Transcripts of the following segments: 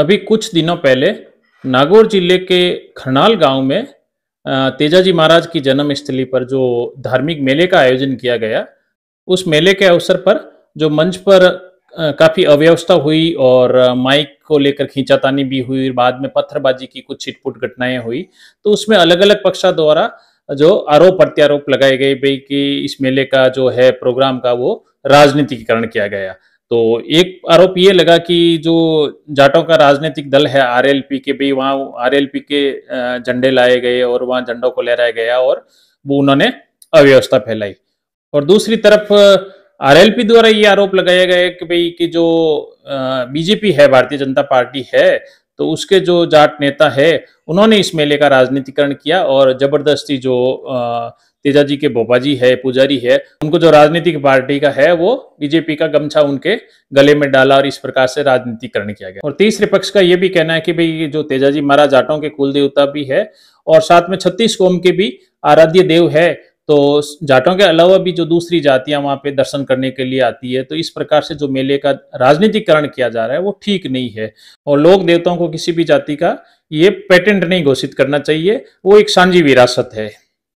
अभी कुछ दिनों पहले नागौर जिले के खरनाल गांव में तेजाजी महाराज की जन्म स्थली पर जो धार्मिक मेले का आयोजन किया गया उस मेले के अवसर पर जो मंच पर काफ़ी अव्यवस्था हुई और माइक को लेकर खींचातानी भी हुई बाद में पत्थरबाजी की कुछ छिटपुट घटनाएं हुई तो उसमें अलग अलग पक्षा द्वारा जो आरोप प्रत्यारोप लगाए गए भाई कि इस मेले का जो है प्रोग्राम का वो राजनीतिकरण किया गया तो एक आरोप ये लगा कि जो जाटों का राजनीतिक दल है आरएलपी के भी वहां आरएलपी के झंडे लाए गए और वहां झंडों को लहराया गया और वो उन्होंने अव्यवस्था फैलाई और दूसरी तरफ आरएलपी द्वारा ये आरोप लगाया गया कि भाई कि जो बीजेपी है भारतीय जनता पार्टी है तो उसके जो जाट नेता है उन्होंने इस मेले का राजनीतिकरण किया और जबरदस्ती जो तेजा जी के बोबा जी है पुजारी है उनको जो राजनीतिक पार्टी का है वो बीजेपी का गमछा उनके गले में डाला और इस प्रकार से राजनीतिकरण किया गया और तीसरे पक्ष का ये भी कहना है कि भाई जो तेजा जी महाराज जाटों के कुल देवता भी है और साथ में छत्तीस कोम के भी आराध्य देव है तो जाटों के अलावा भी जो दूसरी जातियां वहां पे दर्शन करने के लिए आती है तो इस प्रकार से जो मेले का राजनीतिकरण किया जा रहा है वो ठीक नहीं है और लोक देवताओं को किसी भी जाति का ये पेटेंट नहीं घोषित करना चाहिए वो एक सांझी विरासत है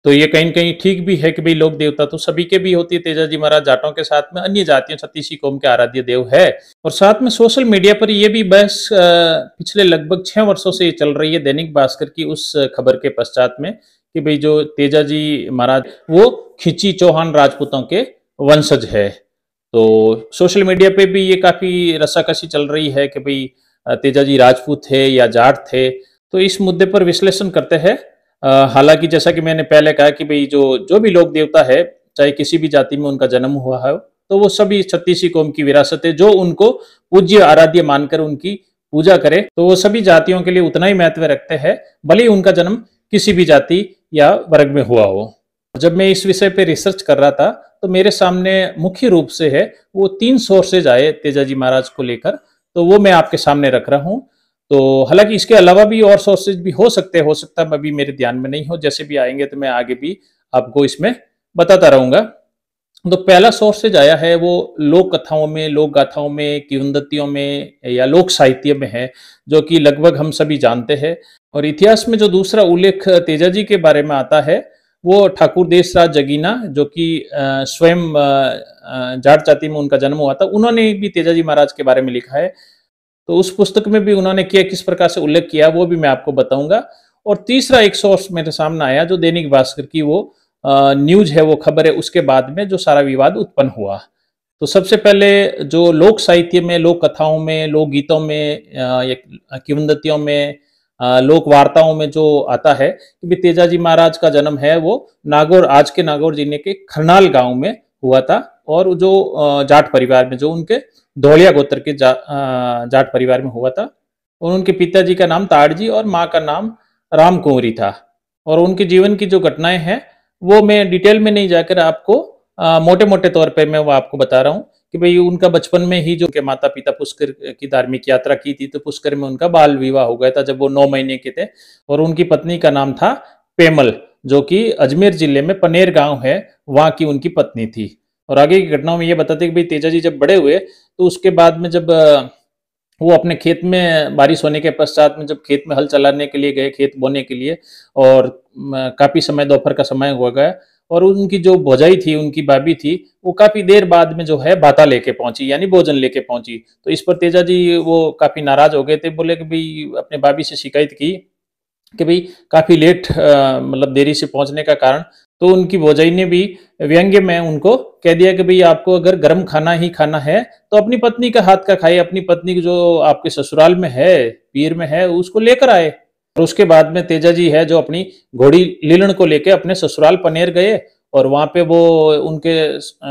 तो ये कहीं कहीं ठीक भी है कि भाई लोक देवता तो सभी के भी होती है तेजा जी महाराज जाटों के साथ में अन्य जातियों छत्तीसी कोम के आराध्य देव है और साथ में सोशल मीडिया पर यह भी बहस पिछले लगभग छह वर्षों से चल रही है दैनिक भास्कर की उस खबर के पश्चात में कि भाई जो तेजा जी महाराज वो खिंची चौहान राजपूतों के वंशज है तो सोशल मीडिया पे भी ये काफी रसाकसी चल रही है कि भाई तेजाजी राजपूत थे या जाट थे तो इस मुद्दे पर विश्लेषण करते हैं हालांकि जैसा कि मैंने पहले कहा कि भाई जो जो भी लोक देवता है चाहे किसी भी जाति में उनका जन्म हुआ है तो वो सभी छत्तीसी कौम की विरासत है जो उनको पूज्य आराध्य मानकर उनकी पूजा करे तो वो सभी जातियों के लिए उतना ही महत्व रखते हैं भले ही उनका जन्म किसी भी जाति या वर्ग में हुआ हो जब मैं इस विषय पर रिसर्च कर रहा था तो मेरे सामने मुख्य रूप से है वो तीन सोर्सेज आए तेजाजी महाराज को लेकर तो वो मैं आपके सामने रख रहा हूँ तो हालांकि इसके अलावा भी और सोर्सेज भी हो सकते हो सकता है अभी मेरे ध्यान में नहीं हो जैसे भी आएंगे तो मैं आगे भी आपको इसमें बताता रहूंगा तो पहला सोर्सेज आया है वो लोक कथाओं में लोक गाथाओं में किवंदतियों में या लोक साहित्य में है जो कि लगभग हम सभी जानते हैं और इतिहास में जो दूसरा उल्लेख तेजा जी के बारे में आता है वो ठाकुर देशराज जगीना जो कि स्वयं जाट जाति में उनका जन्म हुआ था उन्होंने भी तेजाजी महाराज के बारे में लिखा है तो उस पुस्तक में भी उन्होंने किया किस प्रकार से उल्लेख किया वो भी मैं आपको बताऊंगा और तीसरा एक सोर्स मेरे सामने आया जो दैनिक भास्कर की वो न्यूज है वो खबर है उसके बाद में जो सारा विवाद उत्पन्न हुआ तो सबसे पहले जो लोक साहित्य में लोक कथाओं में लोक गीतों में किवंदतियों में लोक वार्ताओं में जो आता है कि तेजा महाराज का जन्म है वो नागौर आज के नागौर जिले के खरनाल गांव में हुआ था और जो जाट परिवार में जो उनके धौलिया गोत्र के जा, जाट परिवार में हुआ था और उनके पिताजी का नाम ताड़जी और माँ का नाम राम कुंवरी था और उनके जीवन की जो घटनाएं हैं वो मैं डिटेल में नहीं जाकर आपको आ, मोटे मोटे तौर पे मैं वो आपको बता रहा हूँ कि भाई उनका बचपन में ही जो के माता पिता पुष्कर की धार्मिक यात्रा की थी तो पुष्कर में उनका बाल विवाह हो गया था जब वो नौ महीने के थे और उनकी पत्नी का नाम था पेमल जो कि अजमेर जिले में पनेर गांव है वहां की उनकी पत्नी थी और आगे की घटनाओं में ये बताते कि भाई तेजा जी जब बड़े हुए तो उसके बाद में जब वो अपने खेत में बारिश होने के पश्चात में जब खेत में हल चलाने के लिए गए खेत बोने के लिए और काफ़ी समय दोपहर का समय हो गया और उनकी जो भोजाई थी उनकी बाबी थी वो काफ़ी देर बाद में जो है भाता लेके पहुंची यानी भोजन लेके पहुंची तो इस पर तेजा जी वो काफ़ी नाराज़ हो गए थे बोले कि भाई अपने बाबी से शिकायत की कि भाई काफ़ी लेट मतलब देरी से पहुंचने का कारण तो उनकी भोजाई ने भी व्यंग्य में उनको कह दिया कि भाई आपको अगर गर्म खाना ही खाना है तो अपनी पत्नी का हाथ का खाए अपनी पत्नी जो आपके ससुराल में है पीर में है उसको लेकर आए और उसके बाद में तेजा जी है जो अपनी घोड़ी लीलन को लेकर अपने ससुराल पनेर गए और वहां पे वो उनके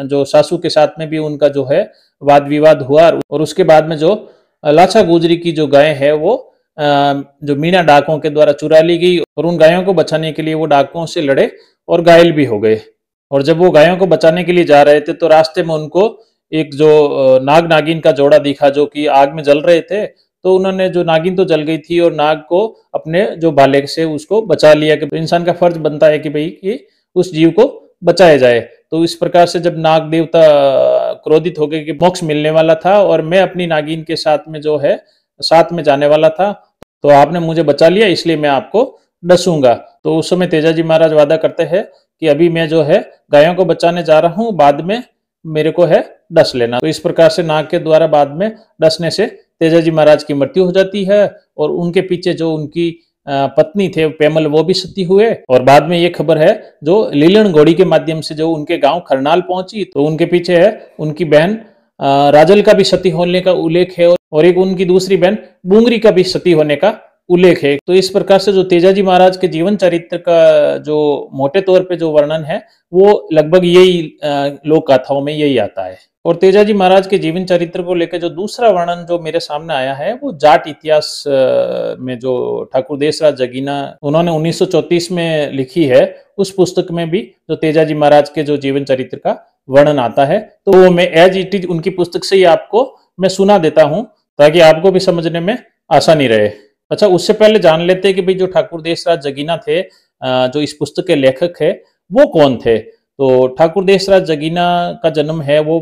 जो सासू के साथ में भी उनका जो है वाद विवाद हुआ और उसके बाद में जो लाछा गुजरी की जो गाय है वो जो मीना डाकों के द्वारा चुरा ली गई और उन गायों को बचाने के लिए वो डाकुओं से लड़े और घायल भी हो गए और जब वो गायों को बचाने के लिए जा रहे थे तो रास्ते में उनको एक जो नाग नागिन का जोड़ा दिखा जो कि आग में जल रहे थे तो उन्होंने जो नागिन तो जल गई थी और नाग को अपने जो भाले से उसको बचा लिया कि इंसान का फर्ज बनता है कि भाई कि उस जीव को बचाया जाए तो इस प्रकार से जब नाग देवता क्रोधित हो गए कि मोक्ष मिलने वाला था और मैं अपनी नागिन के साथ में जो है साथ में जाने वाला था तो आपने मुझे बचा लिया इसलिए मैं आपको डसूंगा तो उस समय तेजाजी महाराज वादा करते हैं कि अभी मैं जो है गायों को बचाने जा रहा हूँ बाद में मेरे को है डस लेना तो इस प्रकार से नाग के द्वारा बाद में डसने से तेजाजी महाराज की मृत्यु हो जाती है और उनके पीछे जो उनकी पत्नी थे पेमल वो भी सती हुए और बाद में ये खबर है जो लीलन घोड़ी के माध्यम से जो उनके गांव खरनाल पहुंची तो उनके पीछे है उनकी बहन राजल का भी क्षति होने का उल्लेख है और एक उनकी दूसरी बहन बुंगरी का भी क्षति होने का उल्लेख है तो इस प्रकार से जो तेजाजी महाराज के जीवन चरित्र का जो मोटे तौर पे जो वर्णन है वो लगभग यही लोक गाथाओं में यही आता है और तेजाजी महाराज के जीवन चरित्र को लेकर जो दूसरा वर्णन जो मेरे सामने आया है वो जाट इतिहास में जो ठाकुर देशराज जगीना उन्होंने 1934 में लिखी है उस पुस्तक में भी जो तेजाजी महाराज के जो जीवन चरित्र का वर्णन आता है तो वो मैं एज इट इज उनकी पुस्तक से ही आपको मैं सुना देता हूँ ताकि आपको भी समझने में आसानी रहे अच्छा उससे पहले जान लेते हैं कि भाई जो ठाकुर देशराज जगीना थे जो इस पुस्तक के लेखक है वो कौन थे तो ठाकुर देशराज जगीना का जन्म है वो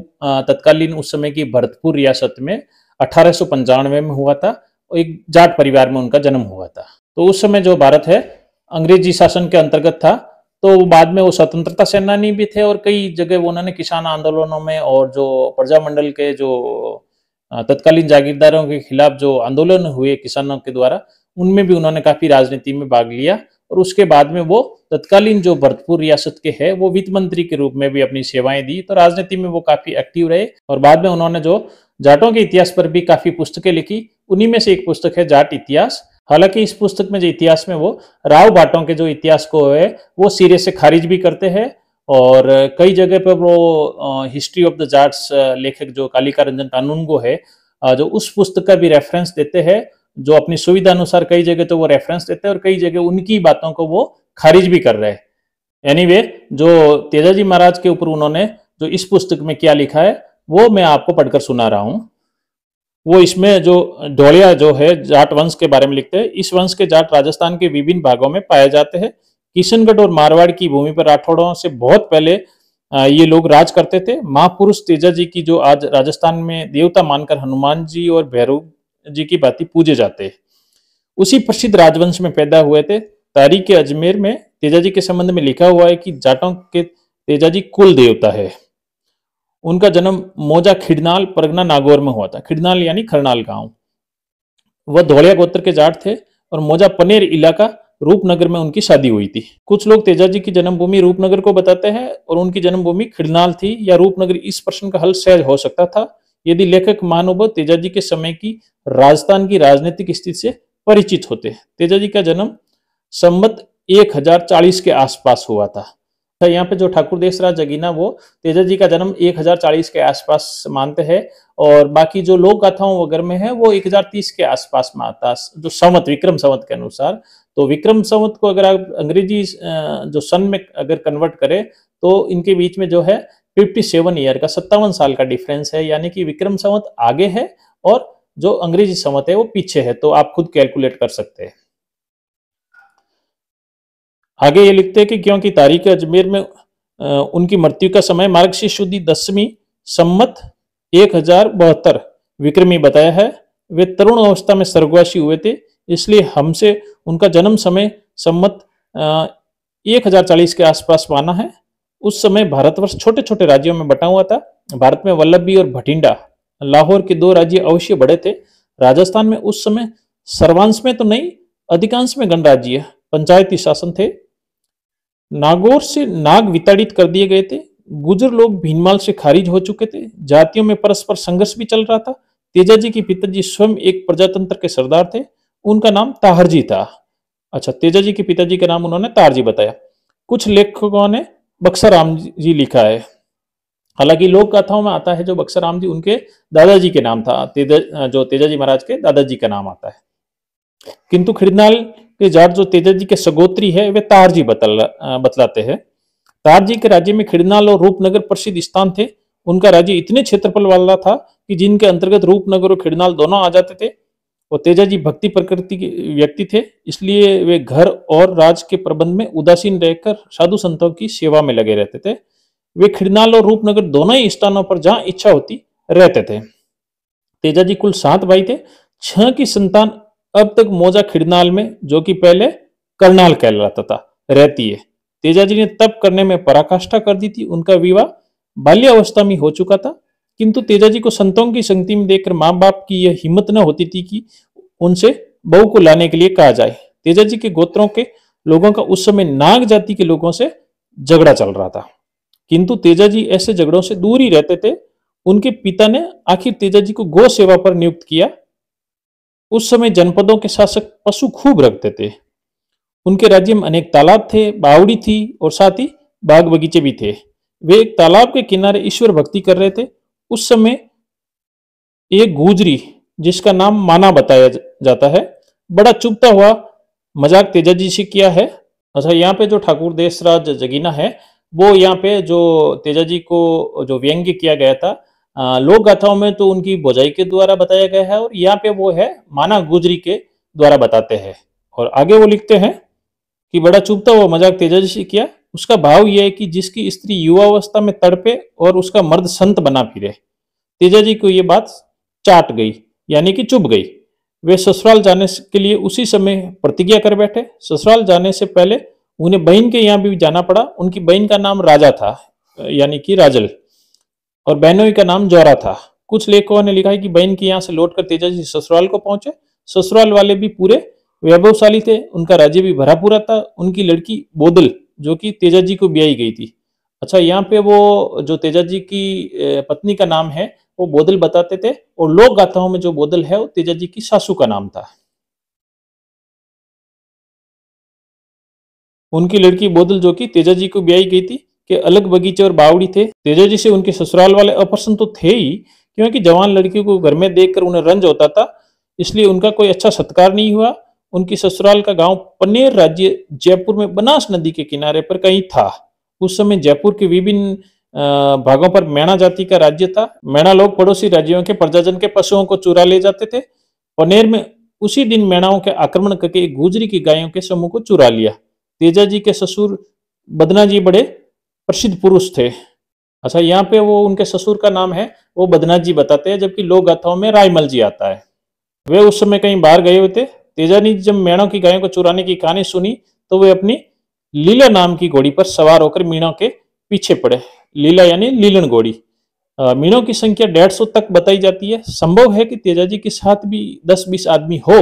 तत्कालीन उस समय की भरतपुर रियासत में अठारह में हुआ था और एक जाट परिवार में उनका जन्म हुआ था तो उस समय जो भारत है अंग्रेजी शासन के अंतर्गत था तो बाद में वो स्वतंत्रता सेनानी भी थे और कई जगह उन्होंने किसान आंदोलनों में और जो प्रजामंडल के जो तत्कालीन जागीरदारों के खिलाफ जो आंदोलन हुए किसानों के द्वारा उनमें भी उन्होंने काफी राजनीति में भाग लिया और उसके बाद में वो तत्कालीन जो भरतपुर रियासत के है वो वित्त मंत्री के रूप में भी अपनी सेवाएं दी तो राजनीति में वो काफी एक्टिव रहे और बाद में उन्होंने जो जाटों के इतिहास पर भी काफी पुस्तकें लिखी उन्हीं में से एक पुस्तक है जाट इतिहास हालांकि इस पुस्तक में जो इतिहास में वो राव भाटों के जो इतिहास को है वो सिरे से खारिज भी करते हैं और कई जगह पर वो हिस्ट्री ऑफ द जाट्स लेखक जो कालिका रंजन कानूनगो है जो उस पुस्तक का भी रेफरेंस देते हैं जो अपनी सुविधा अनुसार कई जगह तो वो रेफरेंस देते हैं और कई जगह उनकी बातों को वो खारिज भी कर रहे हैं एनी वे जो तेजाजी महाराज के ऊपर उन्होंने जो इस पुस्तक में क्या लिखा है वो मैं आपको पढ़कर सुना रहा हूँ वो इसमें जो डोलिया जो है जाट वंश के बारे में लिखते हैं इस वंश के जाट राजस्थान के विभिन्न भागों में पाए जाते हैं किशनगढ़ और मारवाड़ की भूमि पर राठौड़ों से बहुत पहले ये लोग राज करते थे महापुरुष तेजा जी की जो आज राजस्थान में देवता मानकर हनुमान जी और भैरव जी की बाती पूजे जाते हैं उसी प्रसिद्ध राजवंश में पैदा हुए थे तारीख अजमेर में तेजाजी के संबंध में लिखा हुआ है कि जाटों के तेजाजी कुल देवता है उनका जन्म मोजा खिडनाल परगना नागौर में हुआ था खिडनाल यानी खरनाल गांव वह धौलिया गोत्र के जाट थे और मोजा पनेर इलाका रूपनगर में उनकी शादी हुई थी कुछ लोग तेजाजी की जन्मभूमि रूपनगर को बताते हैं और उनकी जन्मभूमि खिड़नाल थी या रूपनगर इस प्रश्न का हल सहज हो सकता था यदि लेखक मानव तेजाजी के समय की राजस्थान की राजनीतिक स्थिति से परिचित होते तेजाजी का जन्म संबत एक के आसपास हुआ था तो यहाँ पे जो ठाकुर देशराज जगीना वो तेजा जी का जन्म 1040 के आसपास मानते हैं और बाकी जो लोक गाथाओं वगैरह में है वो 1030 के आसपास मानता जो संवत विक्रम संवत के अनुसार तो विक्रम संवत को अगर आप अंग्रेजी जो सन में अगर कन्वर्ट करें तो इनके बीच में जो है 57 ईयर का सत्तावन साल का डिफरेंस है यानी कि विक्रम संवत आगे है और जो अंग्रेजी संवत है वो पीछे है तो आप खुद कैलकुलेट कर सकते हैं आगे ये लिखते हैं कि क्योंकि तारीख अजमेर में उनकी मृत्यु का समय मार्गशीर्ष शुद्धि दसवीं सम्मत एक हजार बहत्तर विक्रमी बताया है वे तरुण अवस्था में स्वर्गवासी हुए थे इसलिए हमसे उनका जन्म समय सम्मत एक हजार चालीस के आसपास माना है उस समय भारतवर्ष छोटे छोटे राज्यों में बटा हुआ था भारत में वल्लभी और भटिंडा लाहौर के दो राज्य अवश्य बड़े थे राजस्थान में उस समय सर्वांश में तो नहीं अधिकांश में गणराज्य पंचायती शासन थे नागौर से नाग वितड़ित कर दिए गए थे गुजर लोग भीनमाल से खारिज हो चुके थे जातियों में परस्पर संघर्ष भी चल रहा था तेजाजी के पिताजी स्वयं एक प्रजातंत्र के सरदार थे उनका नाम ताहरजी था अच्छा तेजाजी के पिताजी का नाम उन्होंने तारजी बताया कुछ लेखकों ने बक्साराम जी लिखा है हालांकि लोक कथाओं में आता है जो बक्साराम जी उनके दादाजी के नाम था तेजा जो तेजाजी महाराज के दादाजी का नाम आता है किंतु खिड़नाल ये जाट जो तेजा जी के सगोत्री है वे तार जी बतल बतलाते हैं तार जी के राज्य में खिड़नाल और रूपनगर प्रसिद्ध स्थान थे उनका राज्य इतने क्षेत्रफल वाला था कि जिनके अंतर्गत रूपनगर और खिड़नाल दोनों आ जाते थे और तेजा जी भक्ति प्रकृति के व्यक्ति थे इसलिए वे घर और राज के प्रबंध में उदासीन रहकर साधु संतों की सेवा में लगे रहते थे वे खिड़नाल और रूपनगर दोनों ही स्थानों पर जहां इच्छा होती रहते थे तेजा जी कुल सात भाई थे छह की संतान अब तक मोजा खिड़नाल में जो कि पहले करनाल कहलाता था रहती है तेजाजी ने तप करने में पराकाष्ठा कर दी थी उनका विवाह बाल्यावस्था में हो चुका था किंतु तेजाजी को संतों की संगति में देखकर माँ बाप की यह हिम्मत न होती थी कि उनसे बहू को लाने के लिए कहा जाए तेजा जी के गोत्रों के लोगों का उस समय नाग जाति के लोगों से झगड़ा चल रहा था किंतु तेजा जी ऐसे झगड़ों से दूर ही रहते थे उनके पिता ने आखिर तेजाजी को गौ सेवा पर नियुक्त किया उस समय जनपदों के शासक पशु खूब रखते थे उनके राज्य में अनेक तालाब थे बावड़ी थी और साथ ही बाग बगीचे भी थे वे एक तालाब के किनारे ईश्वर भक्ति कर रहे थे उस समय एक गुजरी जिसका नाम माना बताया जाता है बड़ा चुपता हुआ मजाक तेजा जी से किया है अच्छा यहाँ पे जो ठाकुर देशराज जगीना है वो यहाँ पे जो तेजा जी को जो व्यंग्य किया गया था लोक गाथाओं में तो उनकी बोझाई के द्वारा बताया गया है और यहाँ पे वो है माना गुजरी के द्वारा बताते हैं और आगे वो लिखते हैं कि बड़ा चुपता हुआ मजाक तेजस्वी किया उसका भाव यह है कि जिसकी स्त्री युवावस्था में तड़पे और उसका मर्द संत बना फिरे तेजा जी को ये बात चाट गई यानी कि चुप गई वे ससुराल जाने के लिए उसी समय प्रतिज्ञा कर बैठे ससुराल जाने से पहले उन्हें बहन के यहाँ भी जाना पड़ा उनकी बहन का नाम राजा था यानी कि राजल और बहनोई का नाम जौरा था कुछ लेखकों ने लिखा है कि बहन की यहाँ से लौटकर तेजाजी ससुराल को पहुंचे ससुराल वाले भी पूरे वैभवशाली थे उनका राज्य भी भरा पूरा था उनकी लड़की बोदल जो कि तेजा जी को ब्याई गई थी अच्छा यहाँ पे वो जो तेजा जी की पत्नी का नाम है वो बोदल बताते थे और लोक गाथाओं में जो बोदल है वो तेजा जी की सासू का नाम था उनकी लड़की बोदल जो कि तेजा जी को ब्याई गई थी के अलग बगीचे और बावड़ी थे तेजा जी से उनके ससुराल वाले अप्रसन्न तो थे ही क्योंकि जवान लड़की को घर में देखकर उन्हें रंज होता था इसलिए उनका कोई अच्छा सत्कार नहीं हुआ उनकी ससुराल का गांव पनेर राज्य जयपुर में बनास नदी के किनारे पर कहीं था उस समय जयपुर के विभिन्न भागों पर मैणा जाति का राज्य था मैणा लोग पड़ोसी राज्यों के प्रजाजन के पशुओं को चुरा ले जाते थे पनेर में उसी दिन मैणाओं के आक्रमण करके एक गुजरी की गायों के समूह को चुरा लिया तेजा जी के ससुर बदना जी बड़े प्रसिद्ध पुरुष थे अच्छा यहाँ पे वो उनके ससुर का नाम है वो बदनाथ जी बताते हैं जबकि लोक गाथाओं में रायमल जी आता है वे उस समय कहीं बाहर गए हुए थे तेजानी जब मेणों की गायों को चुराने की कहानी सुनी तो वे अपनी लीला नाम की घोड़ी पर सवार होकर मीणों के पीछे पड़े लीला यानी लीलन घोड़ी मीणों की संख्या डेढ़ सौ तक बताई जाती है संभव है कि तेजाजी के साथ भी दस बीस आदमी हो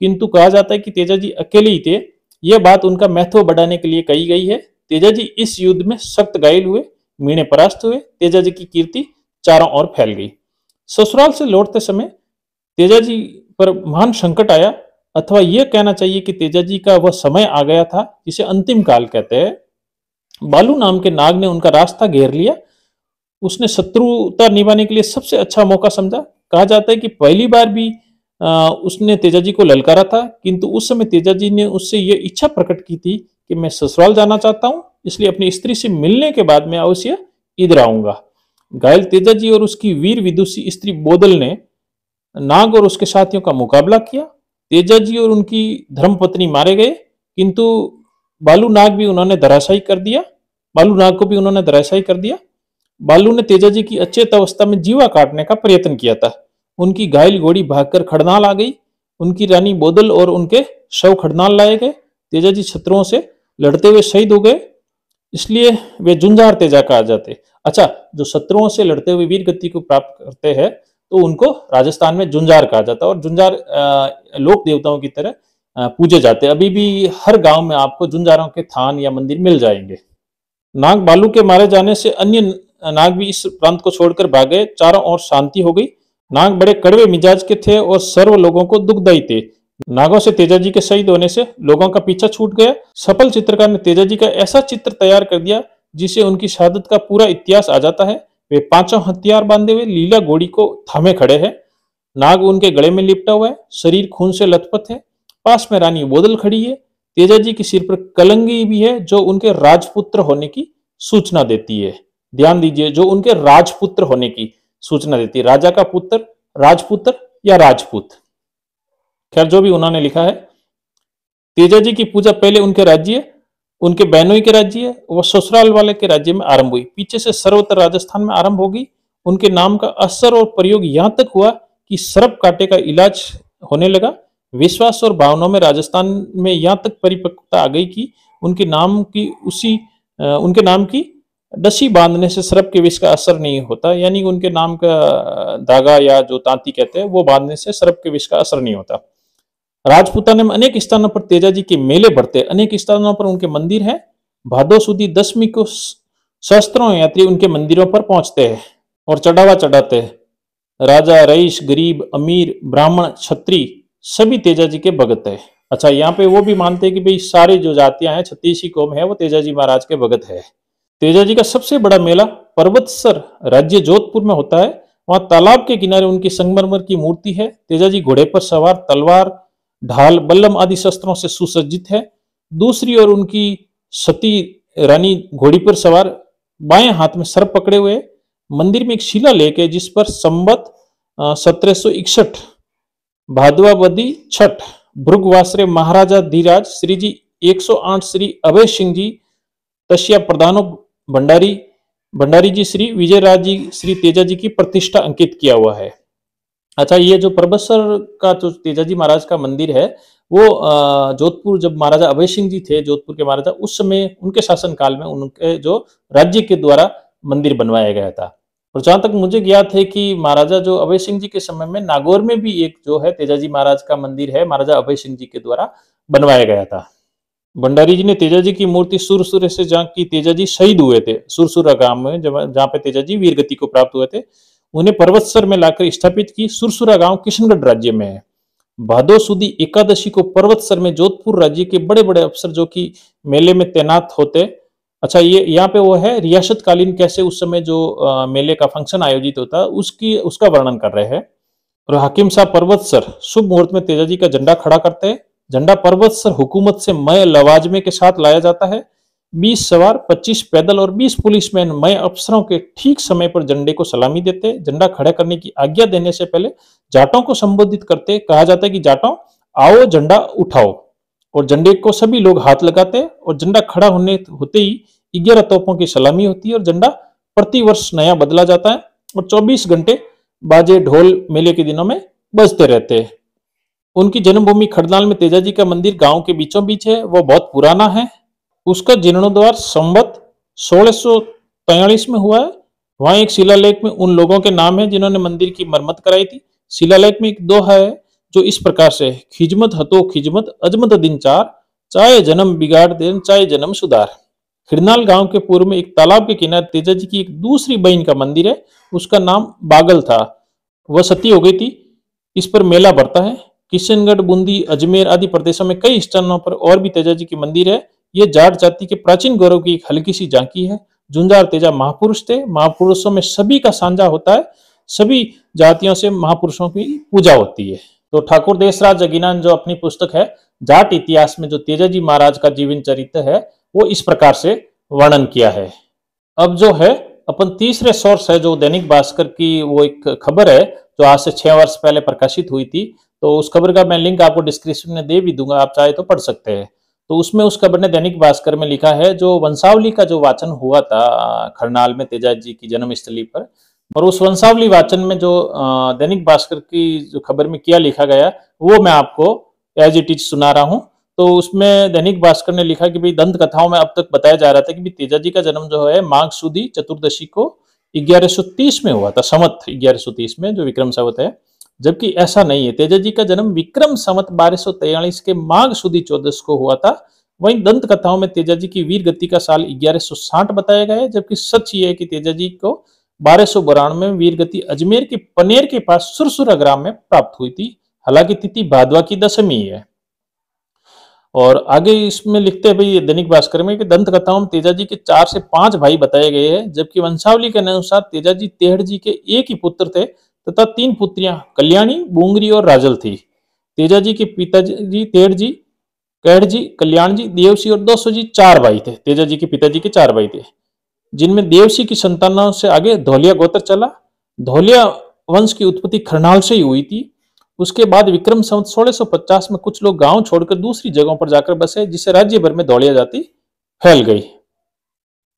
किंतु कहा जाता है कि तेजाजी अकेले ही थे यह बात उनका महत्व बढ़ाने के लिए कही गई है तेजाजी इस युद्ध में सख्त घायल हुए मीणे परास्त हुए तेजाजी की कीर्ति चारों ओर फैल गई ससुराल से लौटते समय तेजाजी पर महान संकट आया अथवा यह कहना चाहिए कि तेजाजी का वह समय आ गया था जिसे अंतिम काल कहते हैं बालू नाम के नाग ने उनका रास्ता घेर लिया उसने शत्रुता निभाने के लिए सबसे अच्छा मौका समझा कहा जाता है कि पहली बार भी आ, उसने तेजाजी को ललकारा था किंतु उस समय तेजाजी ने उससे यह इच्छा प्रकट की थी कि मैं ससुराल जाना चाहता हूं इसलिए अपनी स्त्री से मिलने के बाद मैं अवश्य इधर आऊंगा घायल तेजा जी और उसकी वीर विदुषी स्त्री बोदल ने नाग और उसके साथियों का मुकाबला किया तेजा जी और उनकी धर्मपत्नी मारे गए किंतु बालू नाग भी उन्होंने धराशाई कर दिया बालू नाग को भी उन्होंने धराशाई कर दिया बालू ने तेजा जी की अचेत अवस्था में जीवा काटने का प्रयत्न किया था उनकी घायल घोड़ी भागकर खड़नाल आ गई उनकी रानी बोदल और उनके शव खड़नाल लाए गए तेजाजी छत्रों से लड़ते हुए शहीद हो गए इसलिए वे जुंजार तेजा कहा जाते अच्छा जो शत्रुओं से लड़ते हुए वीर गति को प्राप्त करते हैं तो उनको राजस्थान में जुंजार कहा जाता है और जुंजार लोक देवताओं की तरह पूजे जाते अभी भी हर गांव में आपको जुंजारों के थान या मंदिर मिल जाएंगे नाग बालू के मारे जाने से अन्य नाग भी इस प्रांत को छोड़कर भागे चारों ओर शांति हो गई नाग बड़े कड़वे मिजाज के थे और सर्व लोगों को दुखदायी थे नागों से तेजा जी के शहीद होने से लोगों का पीछा छूट गया सफल चित्रकार ने तेजा जी का ऐसा चित्र तैयार कर दिया जिसे उनकी शहादत का पूरा इतिहास आ जाता है वे पांचों हथियार बांधे हुए लीला गोड़ी को थामे खड़े हैं नाग उनके गले में लिपटा हुआ है शरीर खून से लथपथ है पास में रानी बोदल खड़ी है तेजा जी के सिर पर कलंगी भी है जो उनके राजपुत्र होने की सूचना देती है ध्यान दीजिए जो उनके राजपुत्र होने की सूचना देती है राजा का पुत्र राजपुत्र या राजपूत खैर जो भी उन्होंने लिखा है तेजा जी की पूजा पहले उनके राज्य उनके बहनोई के राज्य व ससुराल वाले के राज्य में आरंभ हुई पीछे से सर्वत्र राजस्थान में आरंभ होगी उनके नाम का असर और प्रयोग यहां तक हुआ कि सरप काटे का इलाज होने लगा विश्वास और भावनाओं में राजस्थान में यहाँ तक परिपक्वता आ गई कि उनके नाम की उसी उनके नाम की डसी बांधने से सरप के विष का असर नहीं होता यानी उनके नाम का धागा या जो तांती कहते हैं वो बांधने से सरप के विष का असर नहीं होता राजपुताने में अनेक स्थानों पर तेजाजी के मेले बढ़ते अनेक स्थानों पर उनके मंदिर हैं भादो सुधी दसवीं को शस्त्रों यात्री उनके मंदिरों पर पहुंचते हैं और चढ़ावा चढ़ाते हैं राजा रईस गरीब अमीर ब्राह्मण छत्री सभी तेजाजी के भगत है अच्छा यहाँ पे वो भी मानते हैं कि भाई सारे जो जातियां हैं छत्तीसी कौम है वो तेजाजी महाराज के भगत है तेजाजी का सबसे बड़ा मेला पर्वतसर राज्य जोधपुर में होता है वहां तालाब के किनारे उनकी संगमरमर की मूर्ति है तेजाजी घोड़े पर सवार तलवार ढाल बल्लम आदि शस्त्रों से सुसज्जित है दूसरी ओर उनकी सती रानी घोड़ी पर सवार बाएं हाथ में सर पकड़े हुए मंदिर में एक शिला लेके जिस पर संबत सत्रह सौ इकसठ भादवावदी छठ भृगवासरे महाराजा धीराज श्री जी 108 श्री अभय सिंह जी तशिया प्रधानो भंडारी भंडारी जी श्री विजय राज जी श्री तेजा जी की प्रतिष्ठा अंकित किया हुआ है अच्छा ये जो परबसर का जो तो तेजाजी महाराज का मंदिर है वो जोधपुर जब महाराजा अभय सिंह जी थे जोधपुर के महाराजा उस समय उनके शासन काल में उनके जो राज्य के द्वारा मंदिर बनवाया गया था और जहां तक मुझे ज्ञात है कि महाराजा जो अभय सिंह जी के समय में नागौर में भी एक जो है तेजाजी महाराज का मंदिर है महाराजा अभय सिंह जी के द्वारा बनवाया गया था भंडारी जी ने तेजाजी की मूर्ति सुर से जहाँ की तेजाजी शहीद हुए थे सुरसुरा गांव में जहाँ पे तेजाजी वीरगति को प्राप्त हुए थे उन्हें पर्वतसर में लाकर स्थापित की सुरसुरा गांव किशनगढ़ राज्य में है भादो सुदी एकादशी को पर्वतसर में जोधपुर राज्य के बड़े बड़े अफसर जो कि मेले में तैनात होते अच्छा ये यहाँ पे वो है रियासतकालीन कैसे उस समय जो आ, मेले का फंक्शन आयोजित होता है उसकी उसका वर्णन कर रहे हैं और हकीम साहब पर्वतसर शुभ मुहूर्त में तेजाजी का झंडा खड़ा करते हैं झंडा पर्वतसर हुकूमत से मय लवाजमे के साथ लाया जाता है बीस सवार पच्चीस पैदल और बीस पुलिसमैन मय अफसरों के ठीक समय पर झंडे को सलामी देते झंडा खड़ा करने की आज्ञा देने से पहले जाटों को संबोधित करते कहा जाता है कि जाटों आओ झंडा उठाओ और झंडे को सभी लोग हाथ लगाते और झंडा खड़ा होने होते ही ग्यारह तोपों की सलामी होती है और झंडा प्रतिवर्ष नया बदला जाता है और 24 घंटे बाजे ढोल मेले के दिनों में बजते रहते हैं उनकी जन्मभूमि खड़नाल में तेजाजी का मंदिर गांव के बीचों बीच है वो बहुत पुराना है उसका जीर्णोद्वार संवत सोलह में हुआ है वहां एक शिलालेख में उन लोगों के नाम है जिन्होंने मंदिर की मरम्मत कराई थी शिलालेख में एक दो है जो इस प्रकार से है खिजमत हतो खिजमत अजमत दिन चार चाहे जन्म बिगाड़ दे चाहे जन्म सुधार खिड़नाल गांव के पूर्व में एक तालाब के किनारे तेजा जी की एक दूसरी बहन का मंदिर है उसका नाम बागल था वह सती हो गई थी इस पर मेला भरता है किशनगढ़ बूंदी अजमेर आदि प्रदेशों में कई स्थानों पर और भी तेजा जी की मंदिर है ये जाट जाति के प्राचीन गौरव की एक हल्की सी झांकी है झुंझार तेजा महापुरुष थे महापुरुषों में सभी का साझा होता है सभी जातियों से महापुरुषों की पूजा होती है तो ठाकुर देशराज जगीनान जो अपनी पुस्तक है जाट इतिहास में जो तेजा जी महाराज का जीवन चरित्र है वो इस प्रकार से वर्णन किया है अब जो है अपन तीसरे सोर्स है जो दैनिक भास्कर की वो एक खबर है जो आज से छह वर्ष पहले प्रकाशित हुई थी तो उस खबर का मैं लिंक आपको डिस्क्रिप्शन में दे भी दूंगा आप चाहे तो पढ़ सकते हैं तो उसमें उस खबर ने दैनिक भास्कर में लिखा है जो वंशावली का जो वाचन हुआ था खरनाल में तेजा जी की जन्मस्थली पर और उस वंशावली वाचन में जो दैनिक भास्कर की जो खबर में क्या लिखा गया वो मैं आपको एज इट इज सुना रहा हूँ तो उसमें दैनिक भास्कर ने लिखा कि भाई दंत कथाओं में अब तक बताया जा रहा था कि भाई तेजा जी का जन्म जो है माघ सुदी चतुर्दशी को ग्यारह में हुआ था समत ग्यारह में जो विक्रम सावत है जबकि ऐसा नहीं है तेजा जी का जन्म विक्रम संवत बारह के माघ सुधी चौदस को हुआ था वहीं दंत कथाओं में तेजा जी की वीर गति का साल 1160 बताया गया है जबकि सच ये है कि तेजा जी को बारह में वीर गति अजमेर के पनेर के पास सुरसुरा ग्राम में प्राप्त हुई थी हालांकि तिथि भादवा की दशमी है और आगे इसमें लिखते हैं भाई दैनिक भास्कर में कि दंत कथाओं में तेजा जी के चार से पांच भाई बताए गए हैं जबकि वंशावली के अनुसार तेजा जी तेहड़ जी के एक ही पुत्र थे तथा तीन पुत्रियां कल्याणी बोंगरी और राजल थी तेजाजी के पिताजी तेरजी जी कल्याण जी देवसी और दोस्तों जी चार भाई थे तेजाजी के पिताजी के चार भाई थे जिनमें देवसी की संतानों से आगे धौलिया गोत्र चला धौलिया वंश की उत्पत्ति खरनाल से ही हुई थी उसके बाद विक्रम संवत पचास में कुछ लोग गांव छोड़कर दूसरी जगहों पर जाकर बसे जिसे राज्य भर में धौलिया जाति फैल गई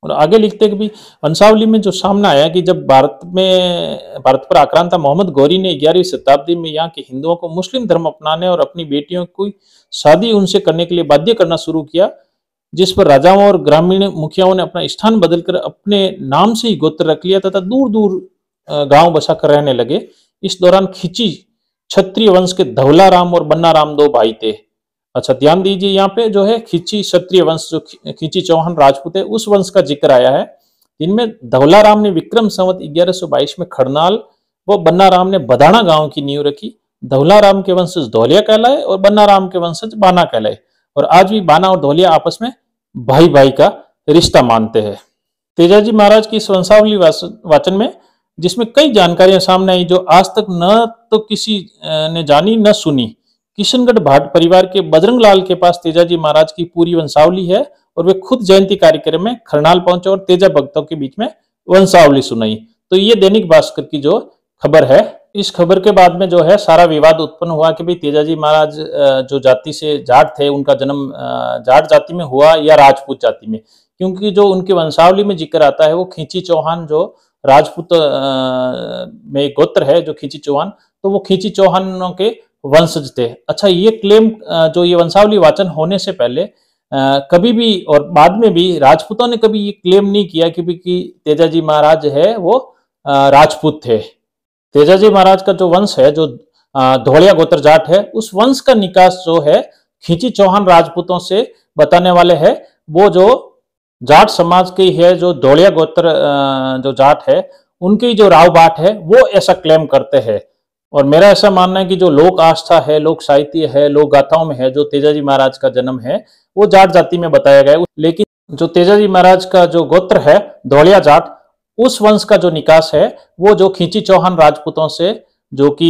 और आगे लिखते कि भी वंशावली में जो सामना आया कि जब भारत में भारत पर आक्रांत था मोहम्मद गौरी ने ग्यारहवीं शताब्दी में यहाँ के हिंदुओं को मुस्लिम धर्म अपनाने और अपनी बेटियों की शादी उनसे करने के लिए बाध्य करना शुरू किया जिस पर राजाओं और ग्रामीण मुखियाओं ने अपना स्थान बदलकर अपने नाम से ही गोत्र रख लिया तथा दूर दूर गांव बसा कर रहने लगे इस दौरान खिची क्षत्रिय वंश के धवला राम और बन्ना राम दो भाई थे अच्छा ध्यान दीजिए यहाँ पे जो है खिंची क्षत्रिय वंश जो खिंची चौहान राजपूत है उस वंश का जिक्र आया है जिनमें धौलाराम ने विक्रम संवत बाईस में खड़नाल व बन्नाराम ने बदाना गांव की नींव रखी धौलाराम के वंशज धौलिया कहलाए और बन्नाराम के वंशज बाना कहलाए और आज भी बाना और धौलिया आपस में भाई भाई का रिश्ता मानते हैं तेजाजी महाराज की इस वंशावली वाचन में जिसमें कई जानकारियां सामने आई जो आज तक न तो किसी ने जानी न सुनी किशनगढ़ भाट परिवार के बजरंग लाल के पास तेजाजी महाराज की पूरी वंशावली है और वे खुद जयंती कार्यक्रम में खरनाल पहुंचे और तेजा भक्तों के बीच में वंशावली सुनाई तो ये दैनिक भास्कर की जो खबर है इस खबर के बाद में जो है सारा विवाद उत्पन्न हुआ कि भाई तेजाजी महाराज जो जाति से जाट थे उनका जन्म जाट जाति में हुआ या राजपूत जाति में क्योंकि जो उनके वंशावली में जिक्र आता है वो खींची चौहान जो राजपूत में गोत्र है जो खींची चौहान तो वो खींची चौहानों के वंशज थे अच्छा ये क्लेम जो ये वंशावली वाचन होने से पहले आ, कभी भी और बाद में भी राजपूतों ने कभी ये क्लेम नहीं किया कि, कि तेजाजी महाराज है वो राजपूत थे तेजाजी महाराज का जो वंश है जो धोलिया गोत्र जाट है उस वंश का निकास जो है खींची चौहान राजपूतों से बताने वाले है वो जो जाट समाज के है जो धोलिया गोत्र जो जाट है उनकी जो राव बाट है वो ऐसा क्लेम करते हैं और मेरा ऐसा मानना है कि जो लोक आस्था है लोक साहित्य है लोक गाथाओं में है जो तेजाजी महाराज का जन्म है वो जाट जाति में बताया गया लेकिन जो तेजाजी महाराज का जो गोत्र है धौलिया जाट उस वंश का जो निकास है वो जो खींची चौहान राजपूतों से जो कि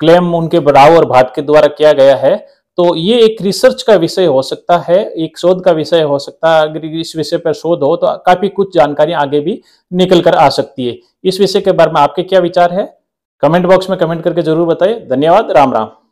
क्लेम उनके बड़ाव और भाट के द्वारा किया गया है तो ये एक रिसर्च का विषय हो सकता है एक शोध का विषय हो सकता है अगर इस विषय पर शोध हो तो काफी कुछ जानकारी आगे भी निकल कर आ सकती है इस विषय के बारे में आपके क्या विचार है कमेंट बॉक्स में कमेंट करके जरूर बताइए धन्यवाद राम राम